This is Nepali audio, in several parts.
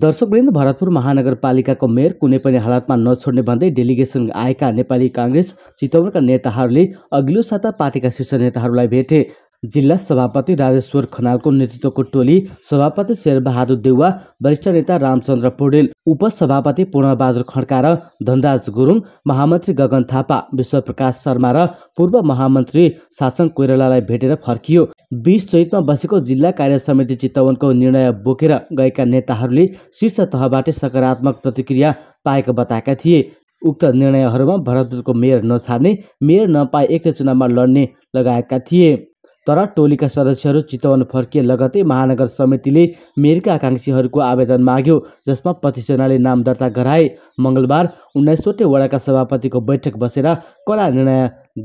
दर्शकवृन्द भरतपुर महानगरपालिकाको मेयर कुनै पनि हालतमा नछोड्ने भन्दै डेलिगेसन आएका नेपाली काङ्ग्रेस चितवनका नेताहरूले अघिल्लो साता पार्टीका शीर्ष नेताहरूलाई भेटे जिल्ला सभापति राजेश्वर खनालको नेतृत्वको टोली सभापति शेरबहादुर देउवा वरिष्ठ नेता रामचन्द्र पौडेल उपसभापति पूर्णबहादुर खड्का र धनराज गुरुङ महामन्त्री गगन थापा विश्वप्रकाश शर्मा र पूर्व महामन्त्री शासन कोइरालालाई भेटेर फर्कियो बिस चैतमा बसेको जिल्ला कार्य समिति चितवनको निर्णय बोकेर गएका नेताहरूले शीर्ष तहबाट सकारात्मक प्रतिक्रिया पाएको बताएका थिए उक्त निर्णयहरूमा भरतपुरको मेयर नछार्ने मेयर नपाए एकै चुनावमा लड्ने लगाएका थिए तर टोलीका सदस्यहरू चितवन फर्किए लगतै महानगर समितिले मेयरका आकाङ्क्षीहरूको आवेदन माग्यो जसमा पच्चिसजनाले नाम दर्ता गराए मङ्गलबार उन्नाइसवटै वडाका सभापतिको बैठक बसेर कडा निर्णय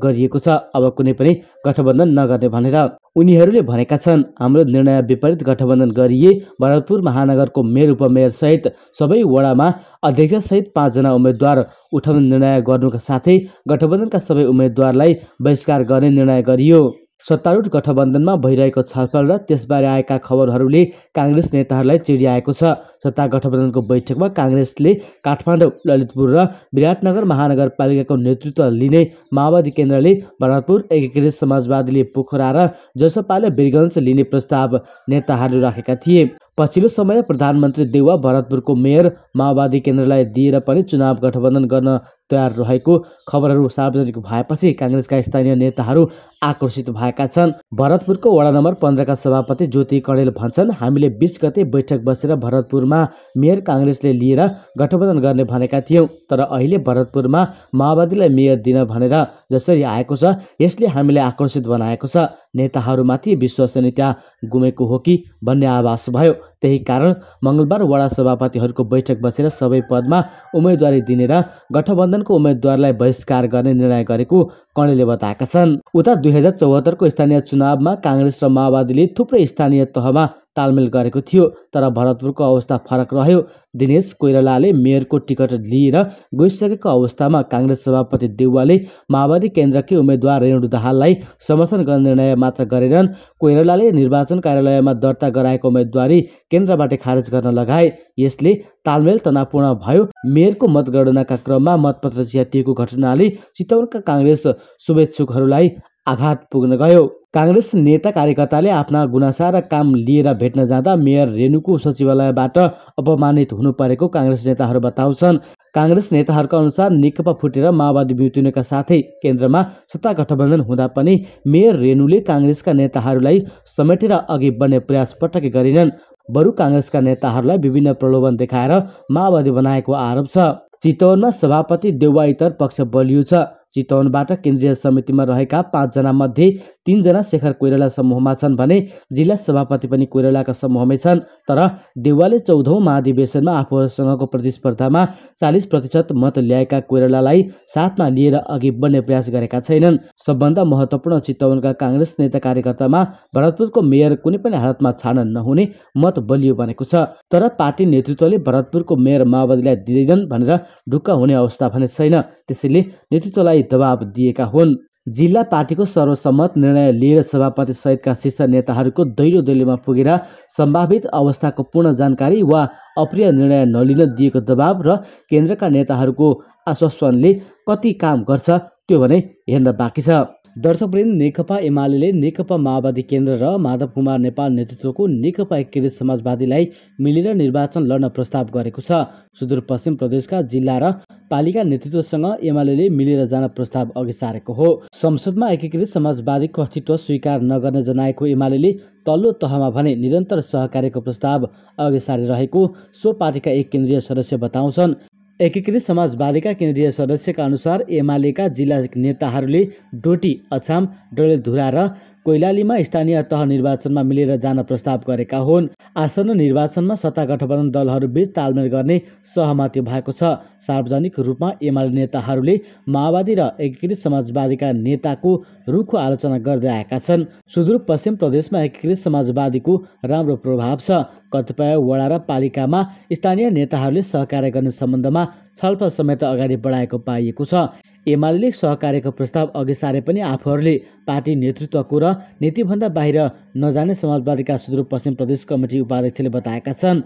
गरिएको छ अब कुनै पनि गठबन्धन नगर्ने भनेर उनीहरूले भनेका छन् हाम्रो निर्णय विपरीत गठबन्धन गरिए भरतपुर महानगरको मेयर उपमेयर सहित सबै वडामा अध्यक्षसहित पाँचजना उम्मेद्वार उठाउने निर्णय गर्नुका साथै गठबन्धनका सबै उम्मेद्वारलाई बहिष्कार गर्ने निर्णय गरियो सत्तारूढ गठबन्धनमा भइरहेको छलफल र त्यसबारे आएका खबरहरूले काङ्ग्रेस नेताहरूलाई चिडियाएको छ सत्ता गठबन्धनको बैठकमा काङ्ग्रेसले काठमाडौँ ललितपुर र विराटनगर महानगरपालिकाको नेतृत्व लिने माओवादी केन्द्रले भरतपुर एकीकृत समाजवादीले पोखरा र जसपाले वीरगञ्ज लिने प्रस्ताव नेताहरू राखेका थिए पछिल्लो समय प्रधानमन्त्री देउवा भरतपुरको मेयर माओवादी केन्द्रलाई दिएर पनि चुनाव गठबन्धन गर्न तयार रहेको खबरहरू सार्वजनिक भएपछि काङ्ग्रेसका स्थानीय नेताहरू आकर्षित भएका छन् भरतपुरको वडा नम्बर पन्ध्रका सभापति ज्योति कणेल भन्छन् हामीले बिस गते बैठक बसेर भरतपुरमा मेयर काङ्ग्रेसले लिएर गठबन्धन गर्ने भनेका थियौँ तर अहिले भरतपुरमा माओवादीलाई मेयर दिन भनेर जसरी आएको छ यसले हामीले आकर्षित बनाएको छ नेताहरूमाथि विश्वसनीयता गुमेको हो कि भन्ने आभास भयो त्यही कारण मङ्गलबार वडा सभापतिहरूको बैठक बसेर सबै पदमा उम्मेदवारी दिने र गठबन्धनको उम्मेद्वारलाई बहिष्कार गर्ने निर्णय गरेको कणेले बताएका छन् उता दुई हजार चौहत्तरको स्थानीय चुनावमा काङ्ग्रेस र माओवादीले थुप्रै स्थानीय तहमा तालमेल गरेको थियो तर भरतपुरको अवस्था फरक रह्यो दिनेश कोइरालाले मेयरको टिकट लिएर गइसकेको अवस्थामा काङ्ग्रेस सभापति देउवाले माओवादी केन्द्रकै उम्मेद्वार रेणु दाहाललाई समर्थन गर्ने निर्णय मात्र गरेनन् कोइरालाले निर्वाचन कार्यालयमा दर्ता गराएको उम्मेद्वारी केन्द्रबाट खारेज गर्न लगाए यसले तालमेल तनावपूर्ण भयो मेयरको मतगणनाका क्रममा मतपत्र च्यातिएको घटनाले चितवनका काङ्ग्रेस शुभेच्छुकहरूलाई आघात पुग्न गयो काङ्ग्रेस नेता कार्यकर्ताले आफ्ना गुनासा र काम लिएर भेट्न जाँदा मेयर रेणुको सचिवालयबाट अपमानित हुनु परेको काङ्ग्रेस नेताहरू बताउँछन् काङ्ग्रेस नेताहरूका अनुसार नेकपा फुटेर माओवादी बिउतिनुका साथै केन्द्रमा सत्ता गठबन्धन हुँदा पनि मेयर रेणुले काङ्ग्रेसका नेताहरूलाई समेटेर अघि बढ्ने प्रयास पटक गरिनन् बरु काङ्ग्रेसका नेताहरूलाई विभिन्न प्रलोभन देखाएर माओवादी बनाएको आरोप छ चितवनमा सभापति देउवा इतर पक्ष बलियो छ चितवनबाट केन्द्रीय समितिमा रहेका पाँचजना मध्ये तिनजना शेखर कोइराला समूहमा छन् भने जिल्ला सभापति पनि कोइरालाका समूहमै छन् तर देवालले चौधौँ महाधिवेशनमा आफूसँगको प्रतिस्पर्धामा चालिस प्रतिशत मत ल्याएका कोइरालालाई साथमा लिएर अघि बढ्ने प्रयास गरेका छैनन् सबभन्दा महत्त्वपूर्ण चितवनका काङ्ग्रेस नेता कार्यकर्तामा भरतपुरको मेयर कुनै पनि हालतमा छान नहुने मत बलियो बनेको छ तर पार्टी नेतृत्वले भरतपुरको मेयर माओवादीलाई दिँदैनन् भनेर ढुक्क हुने अवस्था भने छैन त्यसैले नेतृत्वलाई दबाब दिएका हुन् जिल्ला पार्टीको सर्वसम्मत निर्णय लिएर सभापति सहितका शीर्ष नेताहरूको दैलो दैलोमा पुगेर सम्भावित अवस्थाको पूर्ण जानकारी वा अप्रिय निर्णय नलिन दिएको दबाव र केन्द्रका नेताहरूको आश्वासनले कति काम गर्छ त्यो भने हेर्न बाँकी छ दर्शकवृन्द नेकपा एमाले नेकपा माओवादी केन्द्र र माधव कुमार नेपाल नेतृत्वको नेकपा एकीकृत समाजवादीलाई मिलेर निर्वाचन लड्न प्रस्ताव गरेको छ सुदूरपश्चिम प्रदेशका जिल्ला र पालिका नेतृत्वसँग एमाले मिलेर जान प्रस्ताव अघि सारेको हो संसदमा एकीकृत समाजवादीको अस्तित्व स्वीकार नगर्ने जनाएको एमाले तल्लो तहमा भने निरन्तर सहकार्यको प्रस्ताव अघि सारिरहेको सो पार्टीका एक केन्द्रीय सदस्य बताउँछन् एकीकृत समाजवादीका केन्द्रीय सदस्यका अनुसार एमालेका जिल्ला नेताहरूले डोटी अछाम डलेधुरा र कोइलालीमा स्थानीय तह निर्वाचनमा मिलेर जान प्रस्ताव गरेका हुन् आसन्न निर्वाचनमा सत्ता गठबन्धन दलहरूबीच तालमेल गर्ने सहमति भएको छ सार्वजनिक रूपमा एमाले नेताहरूले माओवादी र एकीकृत समाजवादीका नेताको रुखो आलोचना गर्दै आएका छन् सुदूरपश्चिम प्रदेशमा एकीकृत समाजवादीको राम्रो प्रभाव छ कतिपय वडा र पालिकामा स्थानीय नेताहरूले सहकार्य गर्ने सम्बन्धमा छलफल समेत अगाडि बढाएको पाइएको छ एमाले सहकार्यको प्रस्ताव अघि सारे पनि आफूहरूले पार्टी नेतृत्वको र नीतिभन्दा बाहिर नजाने समाजवादीका सुदूरपश्चिम प्रदेश कमिटी उपाध्यक्षले बताएका छन्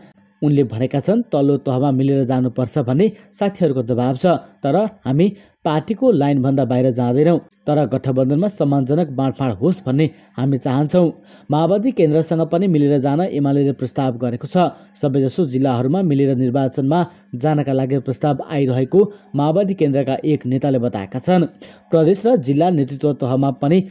उनले भनेका छन् तल्लो तहमा मिलेर जानुपर्छ भन्ने साथीहरूको दबाव छ तर हामी पार्टीको लाइनभन्दा बाहिर जाँदैनौँ तर गठबन्धनमा सम्मानजनक बाँडफाँड होस् भन्ने हामी चाहन्छौँ माओवादी केन्द्रसँग पनि मिलेर जान एमाले प्रस्ताव गरेको छ सबैजसो जिल्लाहरूमा मिलेर निर्वाचनमा जानका लागि प्रस्ताव आइरहेको माओवादी केन्द्रका एक नेताले बताएका छन् प्रदेश र जिल्ला नेतृत्व तहमा पनि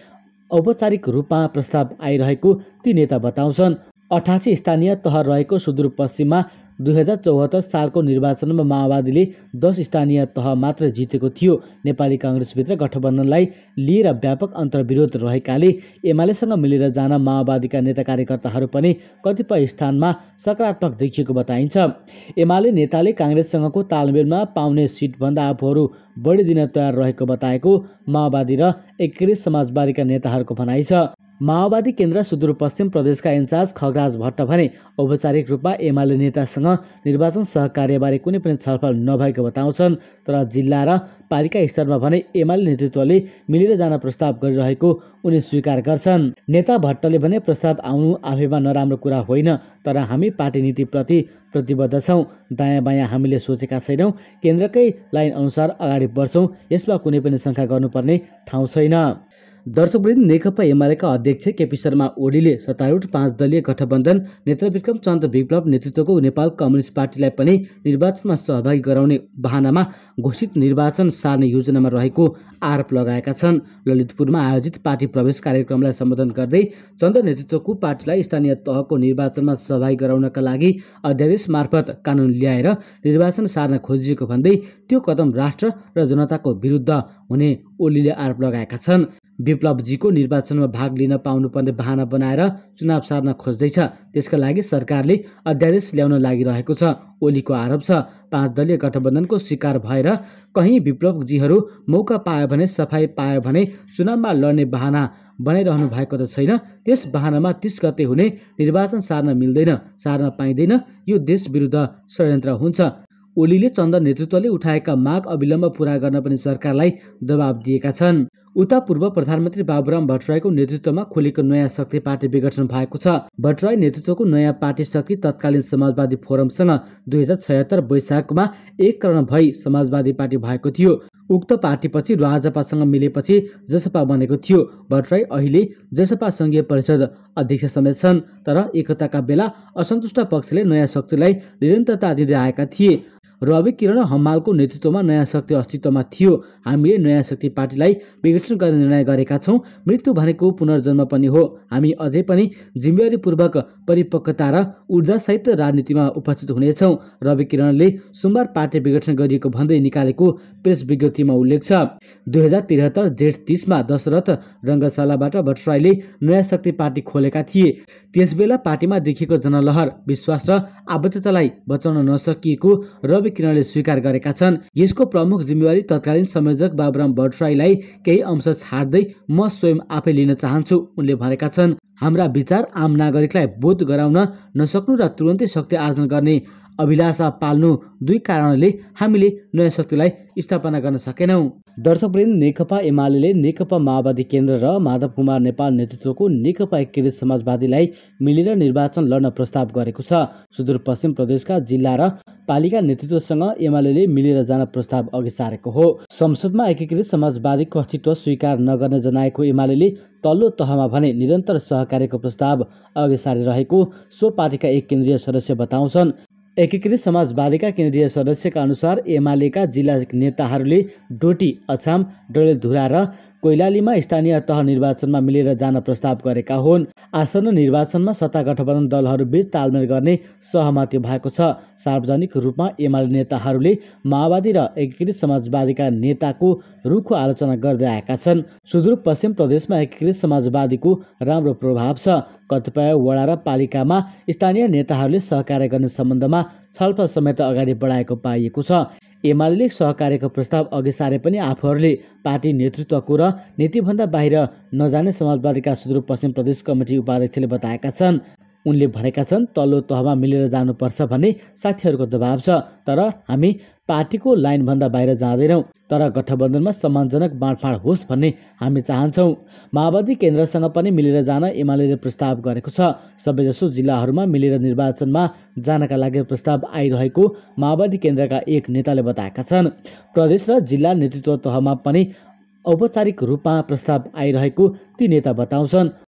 औपचारिक रूपमा प्रस्ताव आइरहेको ती नेता बताउँछन् अठासी स्थानीय तह रहेको सुदूरपश्चिममा दुई हजार चौहत्तर सालको निर्वाचनमा माओवादीले दस स्थानीय तह मात्र जितेको थियो नेपाली काङ्ग्रेसभित्र गठबन्धनलाई लिएर व्यापक अन्तर्विरोध रहेकाले एमालेसँग मिलेर जान माओवादीका नेता कार्यकर्ताहरू पनि कतिपय स्थानमा सकारात्मक देखिएको बताइन्छ एमाले नेताले काङ्ग्रेससँगको तालमेलमा पाउने सिटभन्दा आफूहरू बढी दिन तयार रहेको बताएको माओवादी र एकीकृत समाजवादीका नेताहरूको भनाइ छ माओवादी केन्द्र सुदूरपश्चिम प्रदेशका इन्चार्ज खगराज भट्ट भने औपचारिक रूपमा एमाले नेतासँग निर्वाचन सहकार्यबारे कुनै पनि छलफल नभएको बताउँछन् तर जिल्ला र पालिका स्तरमा भने एमाले नेतृत्वले मिलेर जान प्रस्ताव गरिरहेको उनी स्वीकार गर्छन् नेता भट्टले भने प्रस्ताव आउनु आफैमा नराम्रो कुरा होइन तर हामी पार्टी नीतिप्रति प्रतिबद्ध छौँ दायाँ बायाँ हामीले सोचेका छैनौँ केन्द्रकै लाइन अनुसार अगाडि बढ्छौँ यसमा कुनै पनि शङ्का गर्नुपर्ने ठाउँ छैन दर्शकवृद्ध नेकपा एमालेका अध्यक्ष केपी शर्मा ओलीले सत्तारूढ पाँच दलीय गठबन्धन नेत्रविक्रम विक्रम चन्द विप्लव नेतृत्वको नेपाल कम्युनिस्ट पार्टीलाई पनि निर्वाचनमा सहभागी गराउने बहानामा घोषित निर्वाचन सार्ने योजनामा रहेको आरोप लगाएका छन् ललितपुरमा आयोजित पार्टी प्रवेश कार्यक्रमलाई सम्बोधन गर्दै चन्द नेतृत्वको पार्टीलाई स्थानीय तहको निर्वाचनमा सहभागी गराउनका लागि अध्यादेश मार्फत कानुन ल्याएर निर्वाचन सार्न खोजिएको भन्दै त्यो कदम राष्ट्र र जनताको विरुद्ध हुने ओलीले आरोप लगाएका छन् विप्लवजीको निर्वाचनमा भाग लिन पाउनुपर्ने बहाना बनाएर चुनाव सार्न खोज्दैछ त्यसका लागि सरकारले अध्यादेश ल्याउन लागिरहेको छ ओलीको आरोप छ पाँच दलीय गठबन्धनको शिकार भएर कहीँ विप्लवजीहरू मौका पायो भने सफाई पायो भने चुनावमा लड्ने बहाना बनाइरहनु भएको त छैन त्यस बहानामा तिस गते हुने निर्वाचन सार्न मिल्दैन सार्न पाइँदैन यो देश विरुद्ध षड्यन्त्र हुन्छ ओलीले चन्द नेतृत्वले उठाएका माग अविलम्ब पुरा गर्न पनि सरकारलाई दबाब दिएका छन् उता पूर्व प्रधानमन्त्री बाबुराम भट्टराईको नेतृत्वमा खोलेको नयाँ शक्ति पार्टी विघटन भएको छ भट्टराई नेतृत्वको नयाँ पार्टी शक्ति तत्कालीन समाजवादी फोरमसँग दुई हजार छयत्तर वैशाखमा एककरण भई समाजवादी पार्टी भएको थियो उक्त पार्टीपछि राजपासँग मिलेपछि जसपा बनेको थियो भट्टराई अहिले जसपा सङ्घीय परिषद अध्यक्ष समेत छन् तर एकताका बेला असन्तुष्ट पक्षले नयाँ शक्तिलाई निरन्तरता दिँदै आएका थिए रवि किरण हम्मालको नेतृत्वमा नयाँ शक्ति अस्तित्वमा थियो हामीले नयाँ शक्ति पार्टीलाई विघटन गर्ने निर्णय गरेका छौँ मृत्यु भनेको पुनर्जन्म पनि हो हामी अझै पनि जिम्मेवारीपूर्वक परिपक्वता र ऊर्जासहित राजनीतिमा उपस्थित हुनेछौँ रवि किरणले सोमबार पार्टी विघटन गरिएको भन्दै निकालेको प्रेस विज्ञप्तिमा उल्लेख छ दुई हजार त्रिहत्तर जेठ तिसमा दशरथ रङ्गशालाबाट भट्टराईले नयाँ शक्ति पार्टी खोलेका थिए त्यसबेला पार्टीमा देखिएको जनलहर विश्वास र आबद्धतालाई बचाउन नसकिएको रवि पल्लवी किरणले स्वीकार गरेका छन् यसको प्रमुख जिम्मेवारी तत्कालीन संयोजक बाबुराम भट्टराईलाई केही अंश छाड्दै म स्वयं आफै लिन चाहन्छु उनले भनेका छन् हाम्रा विचार आम नागरिकलाई बोध गराउन नसक्नु र तुरन्तै शक्ति आर्जन गर्ने अभिलाषा पाल्नु दुई कारणले हामीले नयाँ शक्तिलाई स्थापना गर्न सकेनौँ दर्शकवृन्द नेकपा एमाले नेकपा माओवादी केन्द्र र माधव कुमार नेपाल नेतृत्वको नेकपा एकीकृत समाजवादीलाई मिलेर निर्वाचन लड्न प्रस्ताव गरेको छ सुदूरपश्चिम प्रदेशका जिल्ला र पालिका नेतृत्वसँग एमाले मिलेर जान प्रस्ताव अघि सारेको हो संसदमा एकीकृत समाजवादीको अस्तित्व स्वीकार नगर्ने जनाएको एमाले तल्लो तहमा भने निरन्तर सहकार्यको प्रस्ताव अघि सारिरहेको सो पार्टीका एक केन्द्रीय सदस्य बताउँछन् एकीकृत समाजवादीका केन्द्रीय सदस्यका अनुसार एमालेका जिल्ला नेताहरूले डोटी अछाम डडेलधुरा र कोइलालीमा स्थानीय तह निर्वाचनमा मिलेर जान प्रस्ताव गरेका हुन् आसन्न निर्वाचनमा सत्ता गठबन्धन दलहरूबीच तालमेल गर्ने सहमति भएको छ सार्वजनिक रूपमा एमाले नेताहरूले माओवादी र एकीकृत समाजवादीका नेताको रुखो आलोचना गर्दै आएका छन् सुदूरपश्चिम प्रदेशमा एकीकृत समाजवादीको राम्रो प्रभाव छ कतिपय वडा र पालिकामा स्थानीय नेताहरूले सहकार्य गर्ने सम्बन्धमा छलफल समेत अगाडि बढाएको पाइएको छ एमाले सहकार्यको प्रस्ताव अघि सारे पनि आफूहरूले पार्टी नेतृत्वको र नीतिभन्दा बाहिर नजाने समाजवादीका सुदूरपश्चिम प्रदेश कमिटी उपाध्यक्षले बताएका छन् उनले भनेका छन् तल्लो तहमा मिलेर जानुपर्छ भन्ने साथीहरूको दबाव छ तर हामी पार्टीको लाइनभन्दा बाहिर जाँदैनौँ तर गठबन्धनमा सम्मानजनक बाँडफाँड होस् भन्ने हामी चाहन्छौँ माओवादी केन्द्रसँग पनि मिलेर जान एमाले प्रस्ताव गरेको छ सबैजसो जिल्लाहरूमा मिलेर निर्वाचनमा जानका लागि प्रस्ताव आइरहेको माओवादी केन्द्रका एक नेताले बताएका छन् प्रदेश र जिल्ला नेतृत्व तहमा पनि औपचारिक रूपमा प्रस्ताव आइरहेको ती नेता बताउँछन्